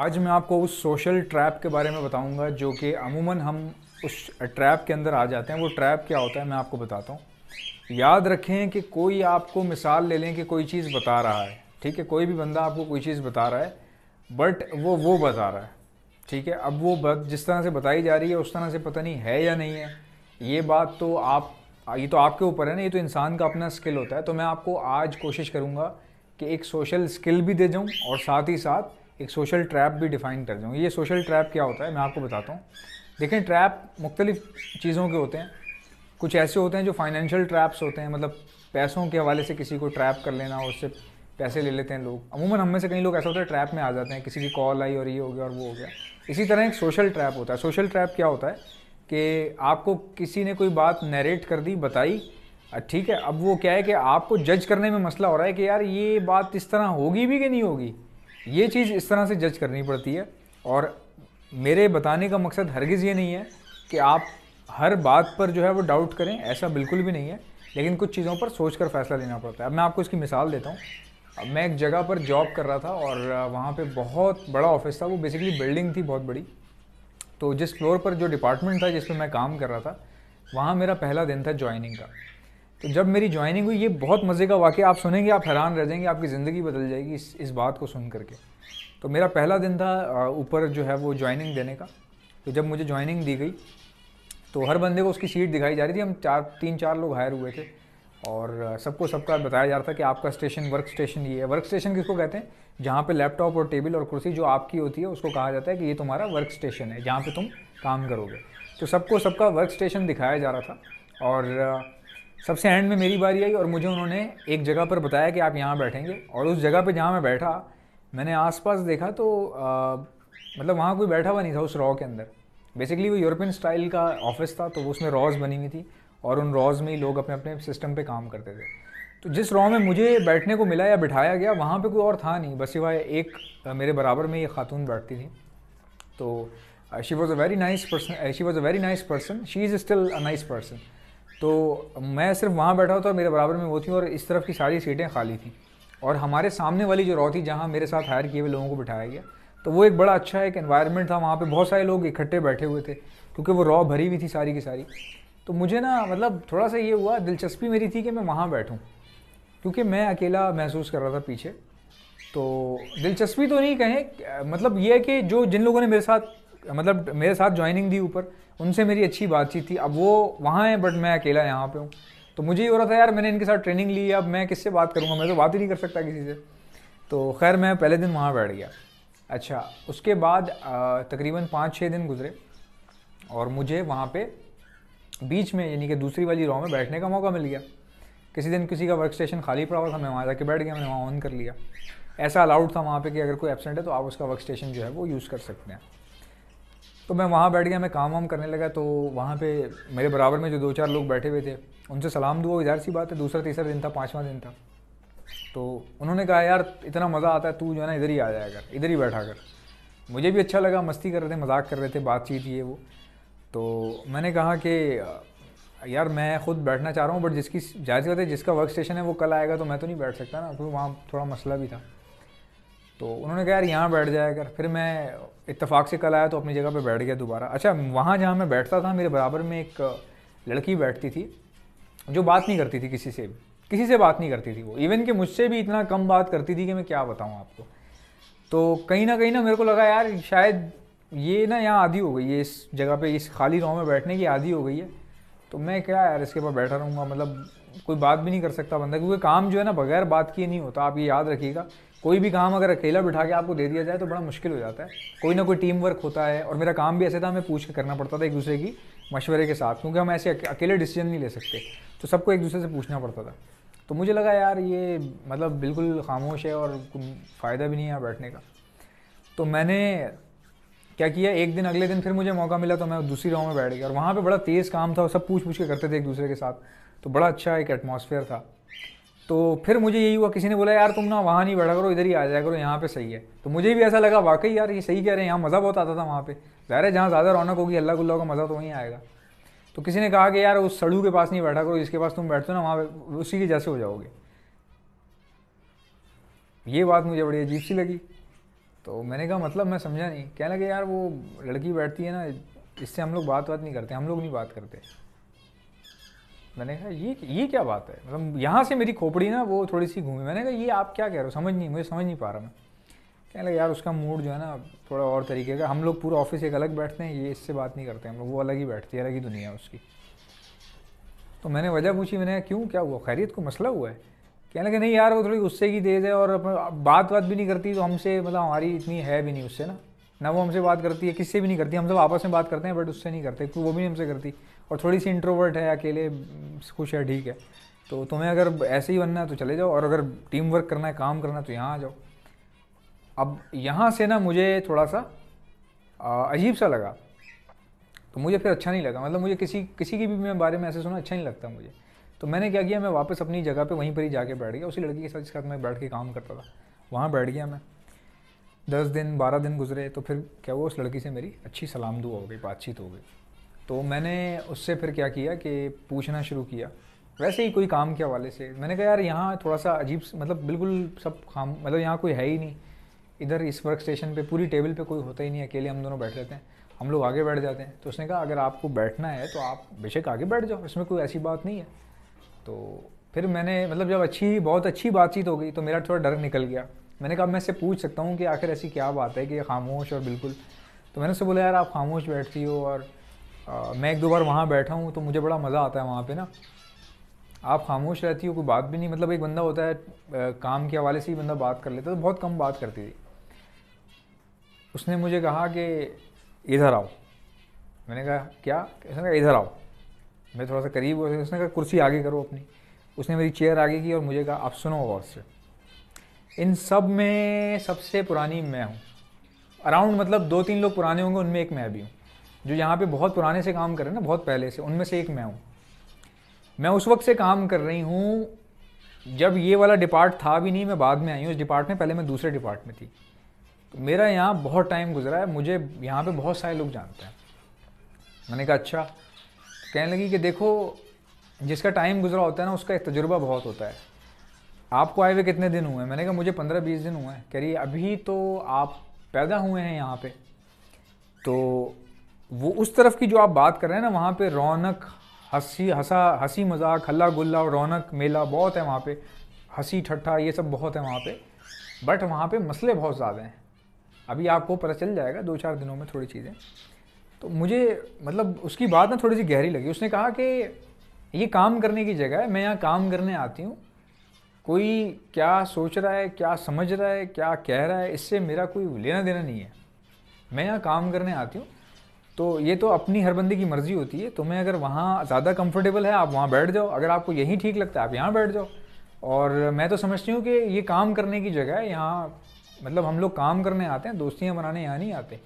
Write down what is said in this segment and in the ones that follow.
आज मैं आपको उस सोशल ट्रैप के बारे में बताऊंगा जो कि अमूमन हम उस ट्रैप के अंदर आ जाते हैं वो ट्रैप क्या होता है मैं आपको बताता हूँ याद रखें कि कोई आपको मिसाल ले लें कि कोई चीज़ बता रहा है ठीक है कोई भी बंदा आपको कोई चीज़ बता रहा है बट वो वो बता रहा है ठीक है अब वो बात जिस तरह से बताई जा रही है उस तरह से पता नहीं है या नहीं है ये बात तो आप ये तो आपके ऊपर है ना ये तो इंसान का अपना स्किल होता है तो मैं आपको आज कोशिश करूँगा कि एक सोशल स्किल भी दे जाऊँ और साथ ही साथ एक सोशल ट्रैप भी डिफ़ाइन कर दूँगी ये सोशल ट्रैप क्या होता है मैं आपको बताता हूँ देखें ट्रैप मुख्तलिफ चीज़ों के होते हैं कुछ ऐसे होते हैं जो फाइनेंशियल ट्रैप्स होते हैं मतलब पैसों के हवाले से किसी को ट्रैप कर लेना और उससे पैसे ले लेते हैं लोग अमूमन हम में से कई लोग ऐसा होता है ट्रैप में आ जाते हैं किसी की कॉल आई और ये हो गया और वो हो गया इसी तरह एक सोशल ट्रैप होता है सोशल ट्रैप क्या होता है कि आपको किसी ने कोई बात नरेट कर दी बताई ठीक है अब वो क्या है कि आपको जज करने में मसला हो रहा है कि यार ये बात इस तरह होगी भी कि नहीं होगी ये चीज़ इस तरह से जज करनी पड़ती है और मेरे बताने का मकसद हरगिज़ ये नहीं है कि आप हर बात पर जो है वो डाउट करें ऐसा बिल्कुल भी नहीं है लेकिन कुछ चीज़ों पर सोच कर फैसला लेना पड़ता है अब मैं आपको इसकी मिसाल देता हूँ अब मैं एक जगह पर जॉब कर रहा था और वहाँ पर बहुत बड़ा ऑफिस था वो बेसिकली बिल्डिंग थी बहुत बड़ी तो जिस फ्लोर पर जो डिपार्टमेंट था जिस पर मैं काम कर रहा था वहाँ मेरा पहला दिन था ज्वाइनिंग का तो जब मेरी ज्वाइनिंग हुई ये बहुत मज़े का वाक्य आप सुनेंगे आप हैरान रह जाएंगे आपकी ज़िंदगी बदल जाएगी इस इस बात को सुन करके तो मेरा पहला दिन था ऊपर जो है वो ज्वाइनिंग देने का तो जब मुझे ज्वाइनिंग दी गई तो हर बंदे को उसकी सीट दिखाई जा रही थी हम चार तीन चार लोग हायर हुए थे और सबको सबका बताया जा रहा था कि आपका स्टेशन वर्क स्टेशन ये है वर्क स्टेशन किसको कहते हैं जहाँ पे लैपटॉप और टेबल और कुर्सी जो आपकी होती है उसको कहा जाता है कि ये तुम्हारा वर्क स्टेशन है जहाँ पे तुम काम करोगे तो सबको सबका वर्क स्टेशन दिखाया जा रहा था और सबसे एंड में मेरी बारी आई और मुझे उन्होंने एक जगह पर बताया कि आप यहाँ बैठेंगे और उस जगह पर जहाँ मैं बैठा मैंने आसपास देखा तो आ, मतलब वहाँ कोई बैठा हुआ नहीं था उस रॉ के अंदर बेसिकली वो यूरोपियन स्टाइल का ऑफिस था तो उसमें रॉज बनी हुई थी और उन रॉज में ही लोग अपने अपने सिस्टम पे काम करते थे तो जिस रॉ में मुझे बैठने को मिला या बिठाया गया वहाँ पे कोई और था नहीं बस सिवाय एक मेरे बराबर में ये खातून बैठती थी तो she was a very nice person she was a very nice person she is still a nice person तो मैं सिर्फ वहाँ बैठा हुआ था मेरे बराबर में वो थी और इस तरफ की सारी सीटें खाली थी और हमारे सामने वाली जो रॉ थी जहाँ मेरे साथ हायर किए हुए लोगों को बिठाया गया तो वो एक बड़ा अच्छा एक एनवायरनमेंट था वहाँ पे बहुत सारे लोग इकट्ठे बैठे हुए थे क्योंकि वो रॉ भरी हुई थी सारी की सारी तो मुझे ना मतलब थोड़ा सा ये हुआ दिलचस्पी मेरी थी कि मैं वहाँ बैठूँ क्योंकि मैं अकेला महसूस कर रहा था पीछे तो दिलचस्पी तो नहीं कहें मतलब ये है कि जो जिन लोगों ने मेरे साथ मतलब मेरे साथ ज्वाइनिंग दी ऊपर उनसे मेरी अच्छी बातचीत थी अब वो वहाँ हैं बट मैं अकेला यहाँ पे हूँ तो मुझे ये हो रहा था यार मैंने इनके साथ ट्रेनिंग ली अब मैं किससे बात करूँगा मैं तो बात ही नहीं कर सकता किसी से तो खैर मैं पहले दिन वहाँ बैठ गया अच्छा उसके बाद तकरीबन पाँच छः दिन गुजरे और मुझे वहाँ पे बीच में यानी कि दूसरी वाली रॉ में बैठने का मौका मिल गया किसी दिन किसी का वर्क स्टेशन खाली पड़ा हुआ था मैं वहाँ जाके बैठ गया मैंने वहाँ ऑन कर लिया ऐसा अलाउड था वहाँ पे कि अगर कोई एबसेंट है तो आप उसका वर्क स्टेशन जो है वो यूज़ कर सकते हैं तो मैं वहाँ बैठ गया मैं काम वाम करने लगा तो वहाँ पे मेरे बराबर में जो दो चार लोग बैठे हुए थे उनसे सलाम दुआ इधर सी बात है दूसरा तीसरा दिन था पाँचवा दिन था तो उन्होंने कहा यार इतना मज़ा आता है तू जो है ना इधर ही आ जाया कर इधर ही बैठा कर मुझे भी अच्छा लगा मस्ती कर रहे थे मजाक कर रहे थे बातचीत ये वो तो मैंने कहा कि यार मैं खुद बैठना चाह रहा हूँ बट जिसकी जाहिर सी बात है जिसका वर्क स्टेशन है वो कल आएगा तो मैं तो नहीं बैठ सकता ना क्योंकि तो वहाँ थोड़ा मसला भी था तो उन्होंने कहा यार यहाँ बैठ जाए अगर फिर मैं इतफाक़ से कल आया तो अपनी जगह पे बैठ गया दोबारा अच्छा वहाँ जहाँ मैं बैठता था मेरे बराबर में एक लड़की बैठती थी जो बात नहीं करती थी किसी से भी किसी से बात नहीं करती थी वो इवन कि मुझसे भी इतना कम बात करती थी कि मैं क्या बताऊँ आपको तो कहीं ना कहीं ना मेरे को लगा यार शायद ये ना यहाँ आदि हो गई है इस जगह पे इस खाली गाँव में बैठने की आदि हो गई है तो मैं क्या यार इसके ऊपर बैठा रहूँगा मतलब कोई बात भी नहीं कर सकता बंदा क्योंकि काम जो है ना बगैर बात किए नहीं होता आप ये याद रखिएगा कोई भी काम अगर अकेला बिठा के आपको दे दिया जाए तो बड़ा मुश्किल हो जाता है कोई ना कोई टीम वर्क होता है और मेरा काम भी ऐसे था हमें पूछ के करना पड़ता था एक दूसरे की मशवरे के साथ क्योंकि हम ऐसे अकेले डिसीजन नहीं ले सकते तो सबको एक दूसरे से पूछना पड़ता था तो मुझे लगा यार ये मतलब बिल्कुल खामोश है और फ़ायदा भी नहीं है बैठने का तो मैंने क्या किया एक दिन अगले दिन फिर मुझे मौका मिला तो मैं दूसरी गाँव में बैठ गया और वहाँ पर बड़ा तेज़ काम था और सब पूछ पूछ के करते थे एक दूसरे के साथ तो बड़ा अच्छा एक एटमोसफेयर था तो फिर मुझे यही हुआ किसी ने बोला यार तुम ना वहाँ नहीं बैठा करो इधर ही आ जाया करो यहाँ पे सही है तो मुझे भी ऐसा लगा वाकई यार ये सही कह रहे हैं यहाँ मज़ा बहुत आता था वहाँ पे ज़ाहिर है जहाँ ज़्यादा रौनक होगी अल्लाह गुल्ला का मज़ा तो वहीं आएगा तो किसी ने कहा कि यार उस सड़ू के पास नहीं बैठा करो जिसके पास तुम बैठते हो ना वहाँ उसी के जैसे हो जाओगे ये बात मुझे बड़ी अजीब सी लगी तो मैंने कहा मतलब मैं समझा नहीं कहने लगे यार वो लड़की बैठती है ना इससे हम लोग बात बात नहीं करते हम लोग नहीं बात करते मैंने कहा ये ये क्या बात है मतलब यहाँ से मेरी खोपड़ी ना वो थोड़ी सी घूमी मैंने कहा ये आप क्या कह रहे हो समझ नहीं मुझे समझ नहीं पा रहा मैं कहने लगा यार उसका मूड जो है ना थोड़ा और तरीके का हम लोग पूरा ऑफिस एक अलग बैठते हैं ये इससे बात नहीं करते हम लोग वो अलग ही बैठती है अलग ही दुनिया है उसकी तो मैंने वजह पूछी मैंने क्यों क्या हुआ खैरियत को मसला हुआ है कहने लगे नहीं यार वो थोड़ी गुस्से की तेज़ है और बात बात भी नहीं करती तो हमसे मतलब हमारी इतनी है भी नहीं उससे ना ना वो हमसे बात करती है किससे भी नहीं करती हम सब आपस में बात करते हैं बट उससे नहीं करते वो भी नहीं हमसे करती और थोड़ी सी इंट्रोवर्ट है अकेले खुश है ठीक है तो तुम्हें अगर ऐसे ही बनना है तो चले जाओ और अगर टीम वर्क करना है काम करना है तो यहाँ आ जाओ अब यहाँ से ना मुझे थोड़ा सा अजीब सा लगा तो मुझे फिर अच्छा नहीं लगा मतलब मुझे किसी किसी के भी बारे में ऐसे सुना अच्छा नहीं लगता मुझे तो मैंने क्या किया मैं वापस अपनी जगह पे वहीं पर ही जाके बैठ गया उसी लड़की के साथ जिसके साथ मैं बैठ के काम करता था वहाँ बैठ गया मैं दस दिन बारह दिन गुजरे तो फिर क्या हुआ उस लड़की से मेरी अच्छी सलाम दुआ हो गई बातचीत हो गई तो मैंने उससे फिर क्या किया कि पूछना शुरू किया वैसे ही कोई काम के हवाले से मैंने कहा यार यहाँ थोड़ा सा अजीब मतलब बिल्कुल सब काम मतलब यहाँ कोई है ही नहीं इधर इस वर्क स्टेशन पर पूरी टेबल पर कोई होता ही नहीं अकेले हम दोनों बैठ लेते हैं हम लोग आगे बैठ जाते हैं तो उसने कहा अगर आपको बैठना है तो आप बेशक आगे बैठ जाओ इसमें कोई ऐसी बात नहीं है तो फिर मैंने मतलब जब अच्छी बहुत अच्छी बातचीत हो गई तो मेरा थोड़ा डर निकल गया मैंने कहा मैं इससे पूछ सकता हूँ कि आखिर ऐसी क्या बात है कि खामोश और बिल्कुल तो मैंने उससे बोला यार आप खामोश बैठती हो और आ, मैं एक दो बार वहाँ बैठा हूँ तो मुझे बड़ा मज़ा आता है वहाँ पर ना आप खामोश रहती हो कोई बात भी नहीं मतलब एक बंदा होता है आ, काम के हवाले से ही बंदा बात कर लेता तो बहुत कम बात करती थी उसने मुझे कहा कि इधर आओ मैंने कहा क्या उसने कहा इधर आओ मैं थोड़ा सा करीब हुआ उसने कहा कुर्सी आगे करो अपनी उसने मेरी चेयर आगे की और मुझे कहा आप सुनो गौर से इन सब में सबसे पुरानी मैं हूँ अराउंड मतलब दो तीन लोग पुराने होंगे उनमें एक मैं भी हूँ जो यहाँ पे बहुत पुराने से काम कर रहे हैं ना बहुत पहले से उनमें से एक मैं हूँ मैं उस वक्त से काम कर रही हूँ जब ये वाला डिपार्ट था भी नहीं मैं बाद में आई हूँ उस डिपार्ट में पहले मैं दूसरे डिपार्ट में थी तो मेरा यहाँ बहुत टाइम गुजरा है मुझे यहाँ पे बहुत सारे लोग जानते हैं मैंने कहा अच्छा कहने लगी कि देखो जिसका टाइम गुजरा होता है ना उसका एक तजुर्बा बहुत होता है आपको आए हुए कितने दिन हुए मैंने कहा मुझे पंद्रह बीस दिन हुए हैं कह रही अभी तो आप पैदा हुए हैं यहाँ पे तो वो उस तरफ की जो आप बात कर रहे हैं ना वहाँ पे रौनक हंसी हंसा हंसी मजाक हल्ला गुल्ला रौनक मेला बहुत है वहाँ पे हंसी ठट्ठा ये सब बहुत है वहाँ पे बट वहाँ पे मसले बहुत ज़्यादा हैं अभी आपको पता चल जाएगा दो चार दिनों में थोड़ी चीज़ें तो मुझे मतलब उसकी बात ना थोड़ी सी गहरी लगी उसने कहा कि ये काम करने की जगह है मैं यहाँ काम करने आती हूँ कोई क्या सोच रहा है क्या समझ रहा है क्या कह रहा है इससे मेरा कोई लेना देना नहीं है मैं यहाँ काम करने आती हूँ तो ये तो अपनी हर बंदे की मर्ज़ी होती है तो मैं अगर वहाँ ज़्यादा कंफर्टेबल है आप वहाँ बैठ जाओ अगर आपको यहीं ठीक लगता है आप यहाँ बैठ जाओ और मैं तो समझती हूँ कि ये काम करने की जगह है यहाँ मतलब हम लोग काम करने आते हैं दोस्तियाँ बनाने यहाँ नहीं आते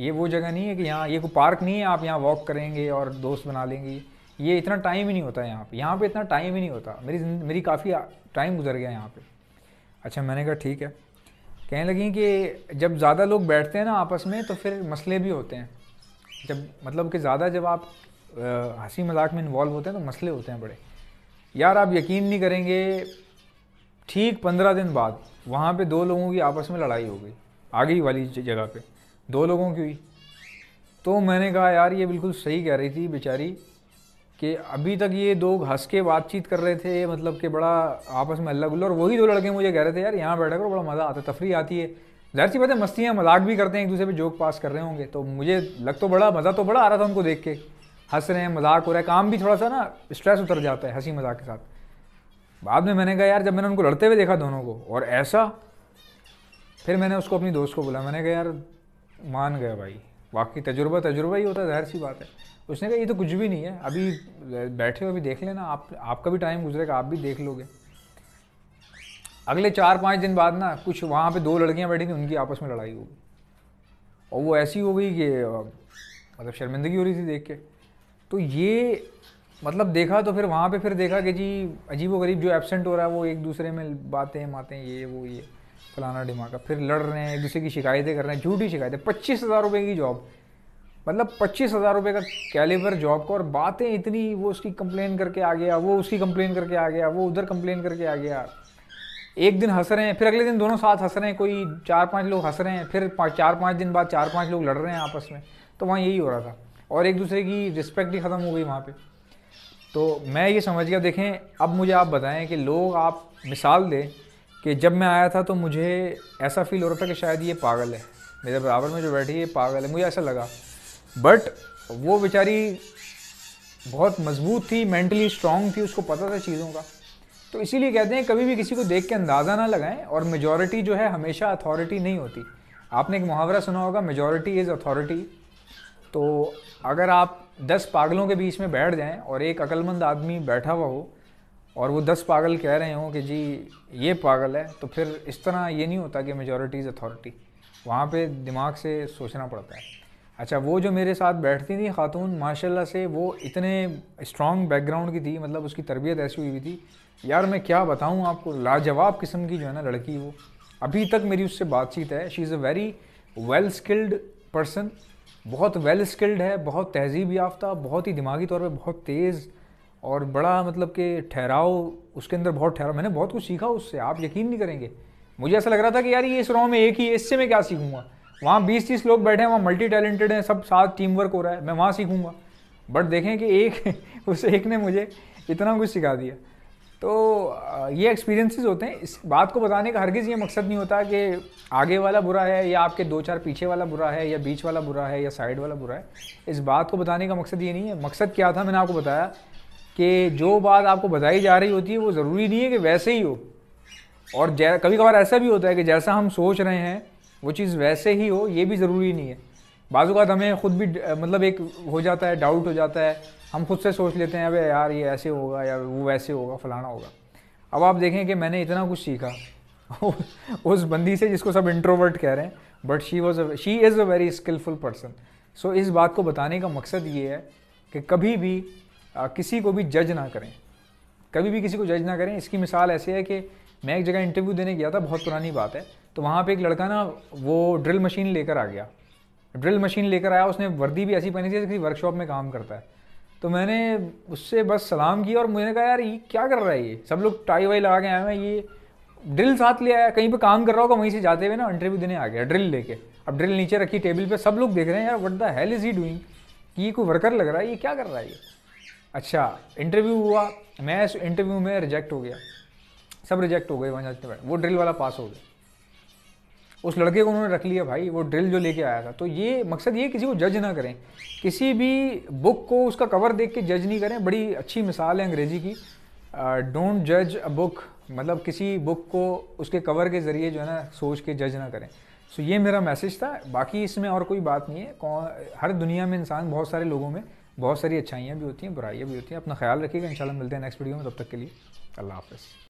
ये वो जगह नहीं है कि यहाँ ये कोई पार्क नहीं है आप यहाँ वॉक करेंगे और दोस्त बना लेंगे ये इतना टाइम ही नहीं होता है यहाँ पर यहाँ पर इतना टाइम ही नहीं होता मेरी मेरी काफ़ी टाइम गुजर गया यहाँ पर अच्छा मैंने कहा ठीक है कहने लगी कि जब ज़्यादा लोग बैठते हैं ना आपस में तो फिर मसले भी होते हैं जब मतलब कि ज़्यादा जब आप हंसी मजाक में इन्वॉल्व होते हैं तो मसले होते हैं बड़े यार आप यकीन नहीं करेंगे ठीक पंद्रह दिन बाद वहाँ पे दो लोगों की आपस में लड़ाई हो गई आगे वाली जगह पे दो लोगों की हुई तो मैंने कहा यार ये बिल्कुल सही कह रही थी बेचारी कि अभी तक ये दो हंस के बातचीत कर रहे थे मतलब कि बड़ा आपस में अल्लाह गुल्ला और वही दो लड़के मुझे कह रहे थे यार यहाँ बैठा करो बड़ा मज़ा आता है तफरी आती है ज़हर सी बात है मस्तियाँ मजाक भी करते हैं एक दूसरे पर जोक पास कर रहे होंगे तो मुझे लग तो बड़ा मज़ा तो बड़ा आ रहा था उनको देख के हंस रहे हैं मजाक हो रहा है काम भी थोड़ा सा ना स्ट्रेस उतर जाता है हंसी मजाक के साथ बाद में मैंने कहा यार जब मैंने उनको लड़ते हुए देखा दोनों को और ऐसा फिर मैंने उसको अपनी दोस्त को बोला मैंने कहा यार मान गया भाई वाकई तजुर्बा तजुर्बा ही होता है जहर सी बात है उसने कहा ये तो कुछ भी नहीं है अभी बैठे हो अभी देख लेना आप आपका भी टाइम गुजरेगा आप भी देख लोगे अगले चार पाँच दिन बाद ना कुछ वहाँ पे दो लड़कियाँ बैठी थी उनकी आपस में लड़ाई होगी और वो ऐसी हो गई कि मतलब शर्मिंदगी हो रही थी देख के तो ये मतलब देखा तो फिर वहाँ पे फिर देखा कि जी अजीब व गरीब जो एबसेंट हो रहा है वो एक दूसरे में बातें मातें ये वो ये फलाना डिमाका फिर लड़ रहे हैं एक दूसरे की शिकायतें कर रहे हैं झूठी शिकायतें पच्चीस हज़ार रुपये की जॉब मतलब पच्चीस हज़ार रुपये का कैलिबर जॉब का और बातें इतनी वो उसकी कंप्लेन करके आ गया वो उसकी कंप्लेन करके आ गया वो उधर कंप्लेन करके आ गया एक दिन हंस रहे हैं फिर अगले दिन दोनों साथ हंस रहे हैं कोई चार पांच लोग हंस रहे हैं फिर चार पांच दिन बाद चार पांच लोग लड़ रहे हैं आपस में तो वहाँ यही हो रहा था और एक दूसरे की रिस्पेक्ट ही ख़त्म हो गई वहाँ पर तो मैं ये समझ गया देखें अब मुझे आप बताएं कि लोग आप मिसाल दें कि जब मैं आया था तो मुझे ऐसा फील हो रहा था कि शायद ये पागल है मेरे बराबर में जो बैठी है ये पागल है मुझे ऐसा लगा बट वो बेचारी बहुत मजबूत थी मेंटली स्ट्रांग थी उसको पता था चीज़ों का तो इसीलिए कहते हैं कभी भी किसी को देख के अंदाज़ा ना लगाएं और मेजॉरिटी जो है हमेशा अथॉरिटी नहीं होती आपने एक मुहावरा सुना होगा मेजॉरिटी इज़ अथॉरिटी तो अगर आप दस पागलों के बीच में बैठ जाएं और एक अकलमंद आदमी बैठा हुआ हो और वो दस पागल कह रहे हों कि जी ये पागल है तो फिर इस तरह ये नहीं होता कि मेजोरिटी इज़ अथॉरिटी वहाँ पे दिमाग से सोचना पड़ता है अच्छा वो जो मेरे साथ बैठती थी खातून माशाल्लाह से वो इतने स्ट्रॉन्ग बैकग्राउंड की थी मतलब उसकी तरबियत ऐसी हुई हुई थी यार मैं क्या बताऊँ आपको लाजवाब किस्म की जो है ना लड़की वो अभी तक मेरी उससे बातचीत है she is a very well skilled person बहुत वेल स्किल्ड है बहुत तहजीब याफ्ता बहुत ही दिमागी तौर पर बहुत तेज़ और बड़ा मतलब कि ठहराव उसके अंदर बहुत ठहराव मैंने बहुत कुछ सीखा उससे आप यकीन नहीं करेंगे मुझे ऐसा लग रहा था कि यार ये इस रॉ में एक ही है इससे मैं क्या सीखूंगा वहाँ बीस तीस लोग बैठे हैं वहाँ मल्टी टैलेंटेड हैं सब साथ टीम वर्क हो रहा है मैं वहाँ सीखूंगा बट देखें कि एक उस एक ने मुझे इतना कुछ सिखा दिया तो ये एक्सपीरियंसेस होते हैं इस बात को बताने का हरगिज़ ये मकसद नहीं होता कि आगे वाला बुरा है या आपके दो चार पीछे वाला बुरा है या बीच वाला बुरा है या साइड वाला बुरा है इस बात को बताने का मकसद ये नहीं है मकसद क्या था मैंने आपको बताया कि जो बात आपको बताई जा रही होती है वो ज़रूरी नहीं है कि वैसे ही हो और कभी कभार ऐसा भी होता है कि जैसा हम सोच रहे हैं वो चीज़ वैसे ही हो ये भी ज़रूरी नहीं है बाज़ात हमें ख़ुद भी मतलब एक हो जाता है डाउट हो जाता है हम खुद से सोच लेते हैं अबे यार ये ऐसे होगा या वो वैसे होगा फलाना होगा अब आप देखें कि मैंने इतना कुछ सीखा उस बंदी से जिसको सब इंट्रोवर्ट कह रहे हैं but she was she is a very skilful person so इस बात को बताने का मकसद ये है कि कभी भी किसी को भी जज ना करें कभी भी किसी को जज ना करें इसकी मिसाल ऐसे है कि मैं एक जगह इंटरव्यू देने गया था बहुत पुरानी बात है तो वहाँ पे एक लड़का ना वो ड्रिल मशीन लेकर आ गया ड्रिल मशीन लेकर आया उसने वर्दी भी ऐसी पहनी थी किसी वर्कशॉप में काम करता है तो मैंने उससे बस सलाम किया और मुझे कहा यार ये क्या कर रहा है ये सब लोग टाई वाई लगा के आए हैं ये ड्रिल साथ ले आया कहीं पर काम कर रहा होगा वहीं से जाते हुए ना इंटरव्यू देने आ गया ड्रिल लेके अब ड्रिल नीचे रखी टेबल पे सब लोग देख रहे हैं यार what the hell is he doing कि ये कोई वर्कर लग रहा है ये क्या कर रहा है ये अच्छा इंटरव्यू हुआ मैं इस इंटरव्यू में रिजेक्ट हो गया सब रिजेक्ट हो गए वहाँ जाते वो ड्रिल वाला पास हो गया उस लड़के को उन्होंने रख लिया भाई वो ड्रिल जो लेके आया था तो ये मकसद ये किसी को जज ना करें किसी भी बुक को उसका कवर देख के जज नहीं करें बड़ी अच्छी मिसाल है अंग्रेज़ी की डोंट जज अ बुक मतलब किसी बुक को उसके कवर के ज़रिए जो है ना सोच के जज ना करें सो so, ये मेरा मैसेज था बाकी इसमें और कोई बात नहीं है कौन हर दुनिया में इंसान बहुत सारे लोगों में बहुत सारी अच्छाइयाँ भी होती हैं बुराइयाँ भी होती हैं अपना ख्याल रखिएगा इंशाल्लाह मिलते हैं नेक्स्ट वीडियो में तब तक के लिए अल्लाह हाफ़